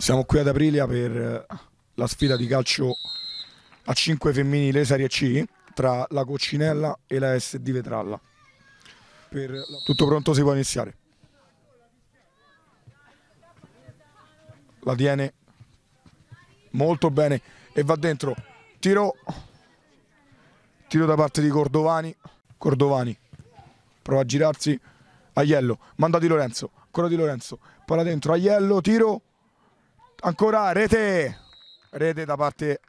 Siamo qui ad Aprilia per eh, la sfida di calcio a 5 femminile Serie C tra la Coccinella e la SD Vetralla. Per... Eh, Tutto pronto, si può iniziare. La tiene molto bene e va dentro. Tiro, tiro da parte di Cordovani. Cordovani prova a girarsi. Aiello, manda di Lorenzo, ancora di Lorenzo, palla dentro, Aiello, tiro, ancora rete rete da parte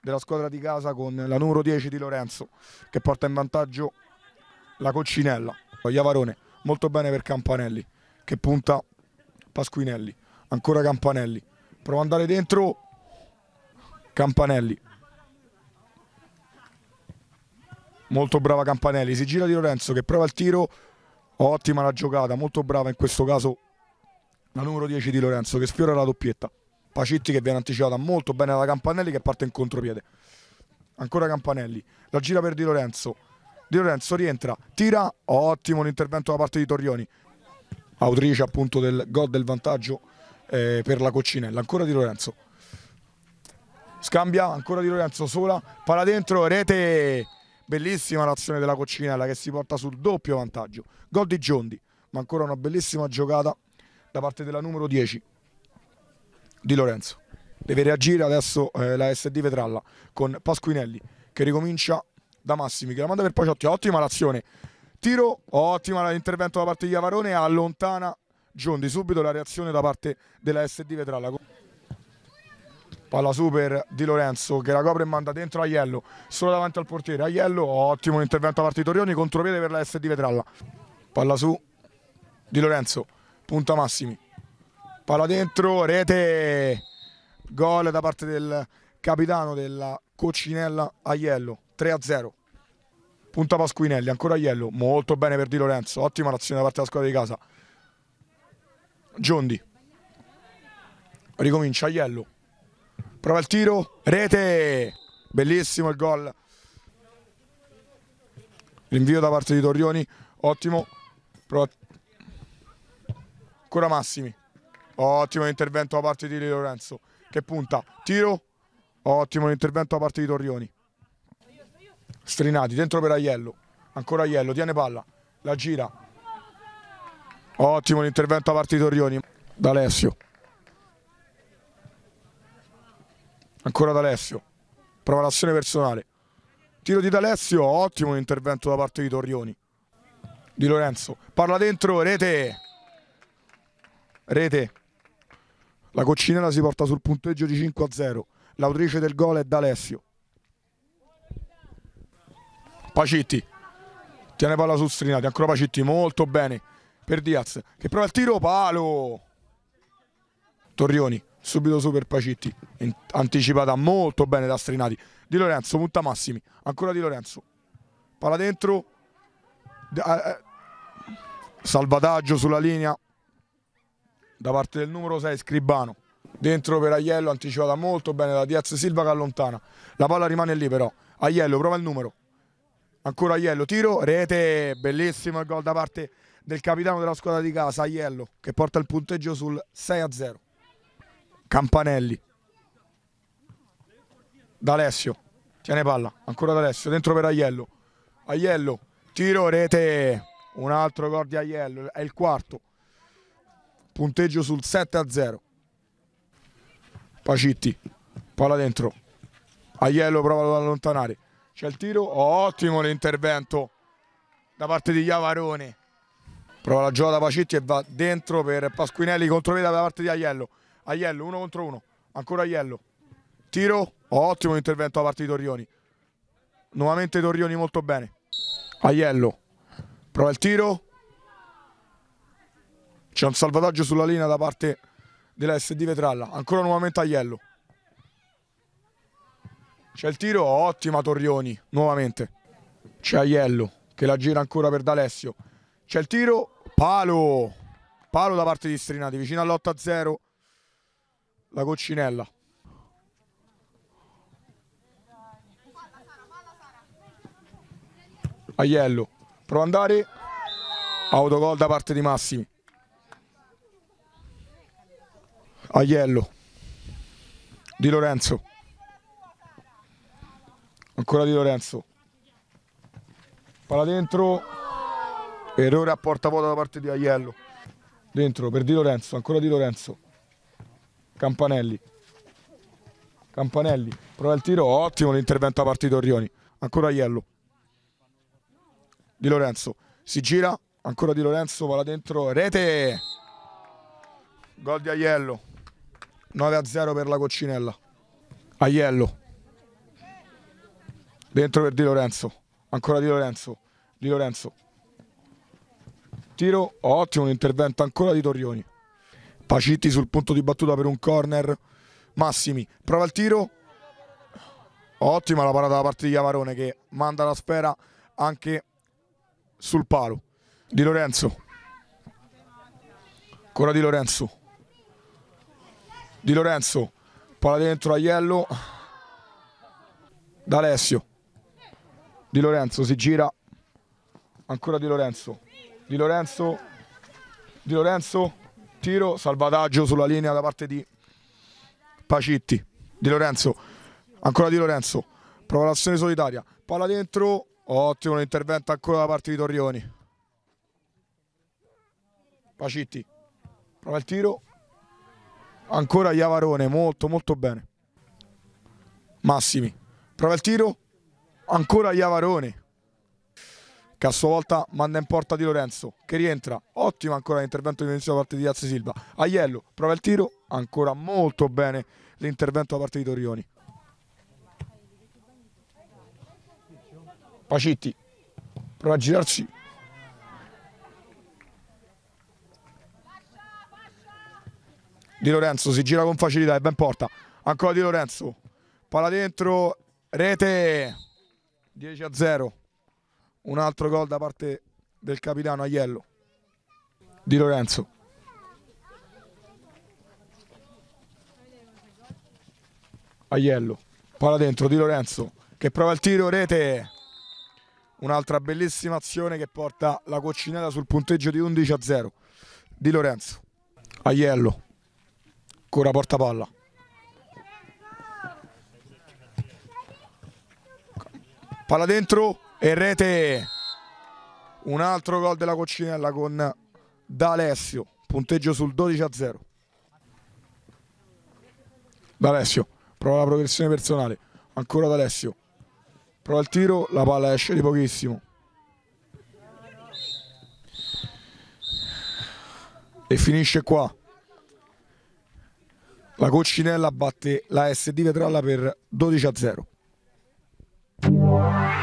della squadra di casa con la numero 10 di Lorenzo che porta in vantaggio la Coccinella Iavarone molto bene per Campanelli che punta Pasquinelli ancora Campanelli prova ad andare dentro Campanelli molto brava Campanelli si gira di Lorenzo che prova il tiro ottima la giocata molto brava in questo caso la numero 10 di Lorenzo che sfiora la doppietta Pacitti che viene anticipata molto bene dalla Campanelli che parte in contropiede. Ancora Campanelli, la gira per Di Lorenzo. Di Lorenzo rientra, tira, ottimo l'intervento da parte di Torrioni. Autrice appunto del gol del vantaggio eh, per la Coccinella, ancora Di Lorenzo. Scambia, ancora Di Lorenzo sola, palla dentro, rete. Bellissima l'azione della Coccinella che si porta sul doppio vantaggio. Gol di Giondi, ma ancora una bellissima giocata da parte della numero 10. Di Lorenzo. Deve reagire adesso eh, la SD Vetralla con Pasquinelli che ricomincia da Massimi che la manda per Paciotti. Ottima l'azione. Tiro, ottima l'intervento da parte di Avarone, allontana Giondi. Subito la reazione da parte della SD Vetralla. Palla super di Lorenzo che la copre e manda dentro Aiello, solo davanti al portiere. Aiello, ottimo intervento da parte di Torioni, contropiede per la SD Vetralla. Palla su di Lorenzo, punta Massimi palla dentro, rete, gol da parte del capitano della Coccinella Aiello, 3-0. Punta Pasquinelli, ancora Aiello, molto bene per Di Lorenzo, ottima l'azione da parte della squadra di casa. Giondi, ricomincia Aiello, prova il tiro, rete, bellissimo il gol. Rinvio da parte di Torrioni, ottimo. Prova... Ancora Massimi, Ottimo intervento da parte di Lorenzo che punta, tiro, ottimo intervento da parte di Torrioni. Strinati, dentro per Aiello, ancora Aiello, tiene palla, la gira. Ottimo intervento da parte di Torrioni, D'Alessio. Ancora D'Alessio, prova l'azione personale. Tiro di D'Alessio, ottimo intervento da parte di Torrioni. Di Lorenzo, parla dentro, rete. Rete. La Coccinella si porta sul punteggio di 5 a 0. L'autrice del gol è D'Alessio. Pacitti. Tiene palla su Strinati, ancora Pacitti, molto bene per Diaz, che prova il tiro, palo. Torrioni, subito su per Pacitti, anticipata molto bene da Strinati. Di Lorenzo, punta massimi, ancora Di Lorenzo. Palla dentro, eh, eh. salvataggio sulla linea, da parte del numero 6 Scribano. Dentro per Aiello, anticipata molto bene da Diaz Silva che allontana. La palla rimane lì però. Aiello prova il numero. Ancora Aiello, tiro, rete, bellissimo il gol da parte del capitano della squadra di casa, Aiello, che porta il punteggio sul 6-0. Campanelli. D'Alessio, tiene palla, ancora D'Alessio, dentro per Aiello. Aiello, tiro, rete, un altro gol di Aiello, è il quarto punteggio sul 7 a 0. Pacitti, palla dentro. Aiello prova ad allontanare. C'è il tiro, ottimo l'intervento da parte di Iavarone. Prova la gioca da Pacitti e va dentro per Pasquinelli, contropiede da parte di Aiello. Aiello, uno contro uno, ancora Aiello. Tiro, ottimo intervento da parte di Torrioni. Nuovamente Torrioni molto bene. Aiello, prova il tiro, c'è un salvataggio sulla linea da parte della SD Vetralla, ancora nuovamente Aiello. C'è il tiro, ottima Torrioni, nuovamente. C'è Aiello che la gira ancora per D'Alessio. C'è il tiro, palo, palo da parte di Strinati, vicino all'8-0 la Coccinella. Aiello, prova ad andare, autogol da parte di Massimi. Aiello Di Lorenzo ancora Di Lorenzo palla dentro errore a porta vuota da parte di Aiello dentro per Di Lorenzo ancora Di Lorenzo Campanelli Campanelli prova il tiro ottimo l'intervento da parte di Torrioni ancora Aiello Di Lorenzo si gira ancora Di Lorenzo palla dentro rete gol di Aiello 9 a 0 per la Coccinella. Aiello. Dentro per Di Lorenzo. Ancora Di Lorenzo. Di Lorenzo. Tiro, ottimo, intervento ancora di Torrioni. Pacitti sul punto di battuta per un corner. Massimi, prova il tiro. Ottima la parata da parte di Chiavarone che manda la sfera anche sul palo. Di Lorenzo. Ancora Di Lorenzo. Di Lorenzo, palla dentro Aiello, Alessio, Di Lorenzo si gira, ancora Di Lorenzo, Di Lorenzo, Di Lorenzo, tiro, salvataggio sulla linea da parte di Pacitti, Di Lorenzo, ancora Di Lorenzo, prova l'azione solitaria, palla dentro, ottimo l'intervento ancora da parte di Torrioni, Pacitti, prova il tiro, ancora Iavarone, molto molto bene. Massimi, prova il tiro, ancora Iavarone. Che a sua volta manda in porta di Lorenzo, che rientra. Ottimo ancora l'intervento di Venezia da parte di Azzi Silva. Aiello, prova il tiro, ancora molto bene l'intervento da parte di Torioni. Pacitti, prova a girarsi, Di Lorenzo si gira con facilità e ben porta. Ancora Di Lorenzo. Palla dentro, rete 10 a 0. Un altro gol da parte del capitano Aiello. Di Lorenzo. Aiello. Palla dentro Di Lorenzo che prova il tiro, rete. Un'altra bellissima azione che porta la coccinella sul punteggio di 11 a 0. Di Lorenzo. Aiello ancora porta palla Palla dentro e rete. Un altro gol della Coccinella con D'Alessio. Punteggio sul 12 a 0. D'Alessio prova la progressione personale. Ancora D'Alessio. Prova il tiro, la palla esce di pochissimo. E finisce qua. La Coccinella batte la SD Vetralla per 12 a 0.